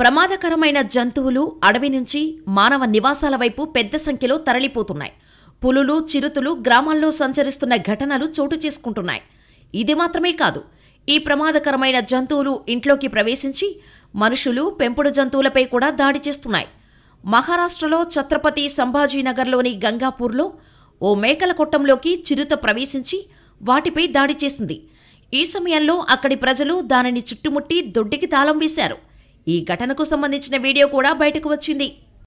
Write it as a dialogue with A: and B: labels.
A: ప్రమాదకరమైన జంతువులు అడవి నుంచి మానవ నివాసాల వైపు పెద్ద సంఖ్యలో తరలిపోతున్నాయి పులులు చిరుతులు గ్రామాల్లో సంచరిస్తున్న ఘటనలు చోటు చేసుకుంటున్నాయి ఇది మాత్రమే కాదు ఈ ప్రమాదకరమైన జంతువులు ఇంట్లోకి ప్రవేశించి మనుషులు పెంపుడు జంతువులపై కూడా దాడి చేస్తున్నాయి మహారాష్ట్రలో ఛత్రపతి సంభాజీనగర్లోని గంగాపూర్లో ఓ మేకల కొట్టంలోకి చిరుత ప్రవేశించి వాటిపై దాడి చేసింది ఈ సమయంలో అక్కడి ప్రజలు దానిని చుట్టుముట్టి దొడ్డికి తాళం వేశారు ఈ ఘటనకు సంబంధించిన వీడియో కూడా బయటకు వచ్చింది